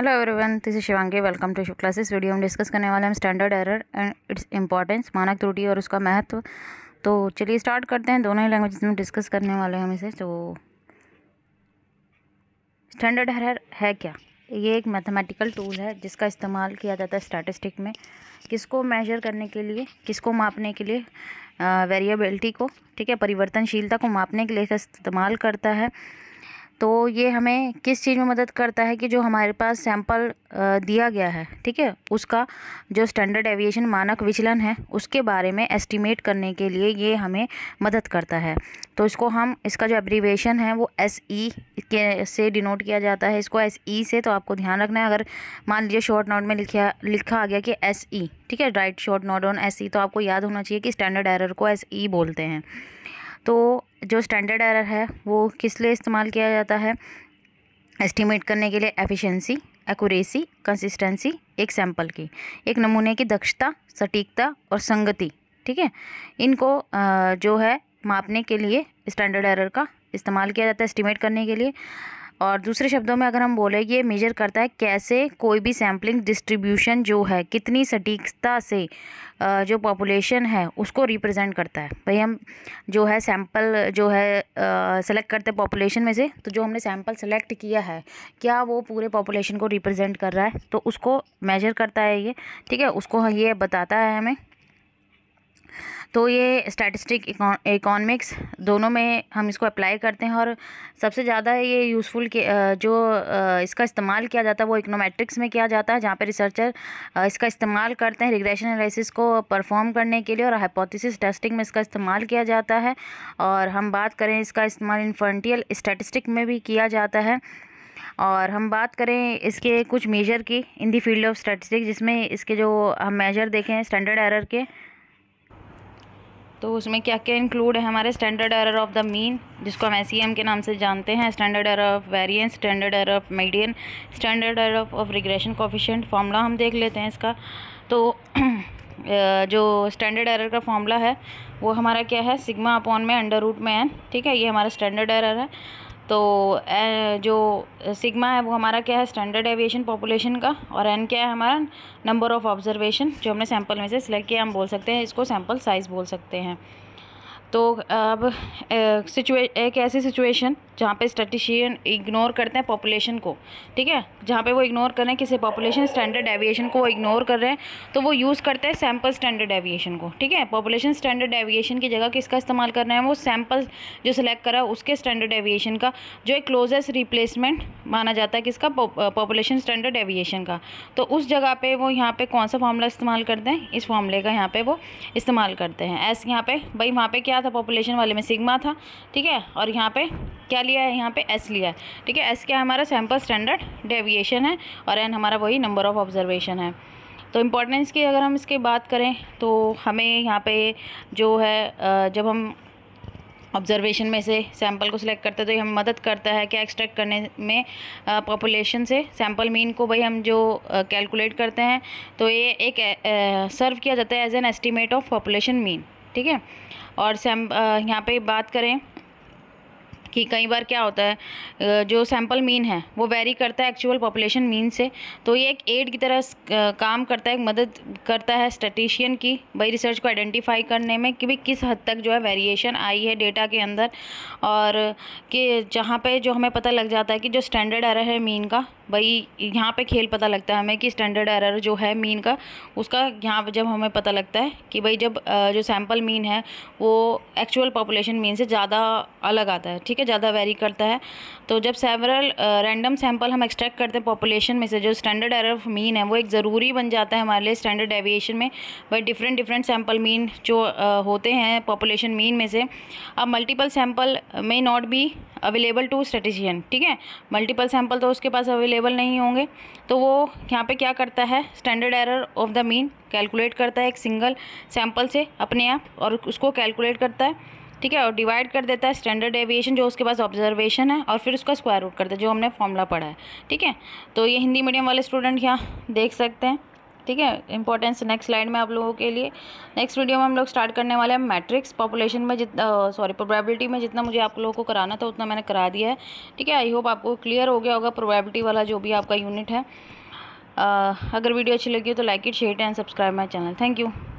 hello everyone this is Shivangi welcome to Shiv classes video हम discuss करने वाले हम standard error and its importance मानक त्रुटि और उसका महत्व तो चलिए स्टार्ट करते हैं दोनों ही लैंग्वेज में डिस्कस करने वाले हैं हम इसे तो स्टैंडर्ड एरर है क्या ये एक मैथमेटिकल टूल है जिसका इस्तेमाल किया जाता है स्टैटिस्टिक में किसको मेजर करने के लिए किसको मापने के लिए वेरिएबिलिटी को ठीक है परिवर्तनशीलता को मापने के लिए इसका इस्तेमाल करता है तो ये हमें किस चीज़ में मदद करता है कि जो हमारे पास सैंपल दिया गया है ठीक है उसका जो स्टैंडर्ड एविएशन मानक विचलन है उसके बारे में एस्टिमेट करने के लिए ये हमें मदद करता है तो इसको हम इसका जो एब्रीवेशन है वो एस ई e के से डिनोट किया जाता है इसको एस ई e से तो आपको ध्यान रखना है अगर मान लीजिए शॉर्ट नोट में लिखा लिखा आ गया कि एस ई e, ठीक है right short note on S E तो आपको याद होना चाहिए कि स्टैंडर्ड एरर को एस ई बोलते हैं तो जो स्टैंडर्ड एरर है वो किस लिए इस्तेमाल किया जाता है एस्टिमेट करने के लिए एफिशिएंसी एक्यूरेसी कंसिस्टेंसी एक सैंपल की एक नमूने की दक्षता सटीकता और संगति ठीक है इनको जो है मापने के लिए स्टैंडर्ड एरर का इस्तेमाल किया जाता है एस्टिमेट करने के लिए और दूसरे शब्दों में अगर हम बोले ये मेजर करता है कैसे कोई भी सैम्पलिंग डिस्ट्रीब्यूशन जो है कितनी सटीकता से जो पॉपुलेशन है उसको रिप्रेजेंट करता है भाई हम जो है सैम्पल जो है सेलेक्ट करते पॉपुलेशन में से तो जो हमने सैम्पल सेलेक्ट किया है क्या वो पूरे पॉपुलेशन को रिप्रेजेंट कर रहा है तो उसको मेजर करता है ये ठीक है उसको ये बताता है हमें तो ये स्टैटिस्टिक इकोनॉमिक्स दोनों में हम इसको अप्लाई करते हैं और सबसे ज़्यादा ये यूज़फुल जो इसका इस्तेमाल किया जाता है वो इकोनॉमेट्रिक्स में किया जाता है जहाँ पर रिसर्चर इसका इस्तेमाल करते हैं रिग्रेशन एनालिसिस को परफॉर्म करने के लिए और हाइपोथेसिस टेस्टिंग में इसका इस्तेमाल किया जाता है और हम बात करें इसका इस्तेमाल इन्फर्टियल स्टैटिस्टिक में भी किया जाता है और हम बात करें इसके कुछ मेजर की in the field of statistic जिसमें इसके जो हम मेजर देखें स्टैंडर्ड एरर के तो उसमें क्या क्या इंक्लूड है हमारे standard error of the mean जिसको हम एस e के नाम से जानते हैं standard error of variance standard error of median standard error of regression coefficient formula हम देख लेते हैं इसका तो जो स्टैंडर्ड एरर का फॉर्मूला है वो हमारा क्या है सिग्मा अपॉन में अंडर रूट में है ठीक है ये हमारा स्टैंडर्ड एरर है तो जो सिग्मा है वो हमारा क्या है स्टैंडर्ड एविएशन पॉपुलेशन का और एन क्या है हमारा नंबर ऑफ़ ऑब्जर्वेशन जो हमने सैंपल में से सिलेक्ट किया हम बोल सकते हैं इसको सैंपल साइज़ बोल सकते हैं तो अब सिचुए एक ऐसी सिचुएशन जहाँ पे स्टेटिशियन इग्नोर करते हैं पॉपुलेशन को ठीक है जहाँ पे वो इग्नोर कर रहे हैं किसी पॉपुलेशन स्टैंडर्ड एविएशन को वो इग्नोर कर रहे हैं तो वो यूज़ करते हैं सैम्पल स्टैंडर्ड एविएशन को ठीक है पॉपुलेशन स्टैंडर्ड एविएशन की जगह किसका इस्तेमाल कर रहे हैं वो सैम्पल जो सिलेक्ट करा है उसके स्टैंडर्ड एविएशन का जो एक क्लोजेस्ट रिप्लेसमेंट माना जाता है किसका पॉपुलेशन स्टैंडर्ड एविएशन का तो उस जगह पर वो यहाँ पर कौन सा फॉर्मूला इस्तेमाल करते हैं इस फॉर्मूले का यहाँ पर वो इस्तेमाल करते हैं ऐसे यहाँ पर भाई वहाँ पर क्या क्या था पॉपुलेशन वाले में सिग्मा था ठीक है और यहाँ पे क्या लिया है यहाँ पे एस लिया है ठीक है एस क्या है हमारा सैम्पल स्टैंडर्ड डेविएशन है और एन हमारा वही नंबर ऑफ ऑब्जर्वेशन है तो इम्पोर्टेंस की अगर हम इसकी बात करें तो हमें यहाँ पे जो है जब हम ऑब्जर्वेशन में से सैंपल को सिलेक्ट करते हैं तो ये हमें मदद करता है क्या एक्सट्रैक्ट करने में पॉपुलेशन से सैंपल मीन को भाई हम जो कैलकुलेट करते हैं तो ये एक सर्व किया जाता है as an estimate of population mean ठीक है और सैम यहाँ पे बात करें कि कई बार क्या होता है जो सैम्पल मीन है वो वेरी करता है एक्चुअल पॉपुलेशन मीन से तो ये एक एड की तरह काम करता है एक मदद करता है स्टेटिशियन की भाई रिसर्च को आइडेंटिफाई करने में कि भाई किस हद तक जो है वेरिएशन आई है डेटा के अंदर और कि जहाँ पे जो हमें पता लग जाता है कि जो स्टैंडर्ड आ रहा है मीन का भाई यहाँ पे खेल पता लगता है हमें कि स्टैंडर्ड एरर जो है मीन का उसका यहाँ जब हमें पता लगता है कि भाई जब जो सैम्पल मीन है वो एक्चुअल पॉपुलेशन मीन से ज़्यादा अलग आता है ठीक है ज़्यादा वेरी करता है तो जब सेवरल रैंडम सैम्पल हम एक्सट्रैक्ट करते हैं पॉपुलेशन में से जो स्टैंडर्ड एरर मीन है वो एक ज़रूरी बन जाता है हमारे लिए स्टैंडर्ड एविएशन में भाई डिफरेंट डिफरेंट सैम्पल मीन जो होते हैं पॉपुलेशन मीन में से अब multiple sample may not be available to statistician ठीक है मल्टीपल सैम्पल तो उसके पास अवेलेबल नहीं होंगे तो वो यहाँ पे क्या करता है standard error of the mean calculate करता है एक सिंगल सैम्पल से अपने आप और उसको कैलकुलेट करता है ठीक है और डिवाइड कर देता है स्टैंडर्ड एविएशन जो उसके पास ऑब्जर्वेशन है और फिर उसका स्क्वायर रूट करता है जो हमने फॉर्मूला पढ़ा है ठीक है तो ये हिंदी मीडियम वाले स्टूडेंट यहाँ देख सकते हैं ठीक है इंपॉर्टेंस नेक्स्ट स्लाइड में आप लोगों के लिए नेक्स्ट वीडियो में हम लोग स्टार्ट करने वाले हैं मैट्रिक्स पॉपुलेशन में जितना सॉरी प्रोबेबिलिटी में जितना मुझे आप लोगों को कराना था उतना मैंने करा दिया है ठीक है आई होप आपको क्लियर हो गया होगा प्रोबेबिलिटी वाला जो भी आपका यूनिट है आ, अगर वीडियो अच्छी लगी हो तो like it share and subscribe my channel thank you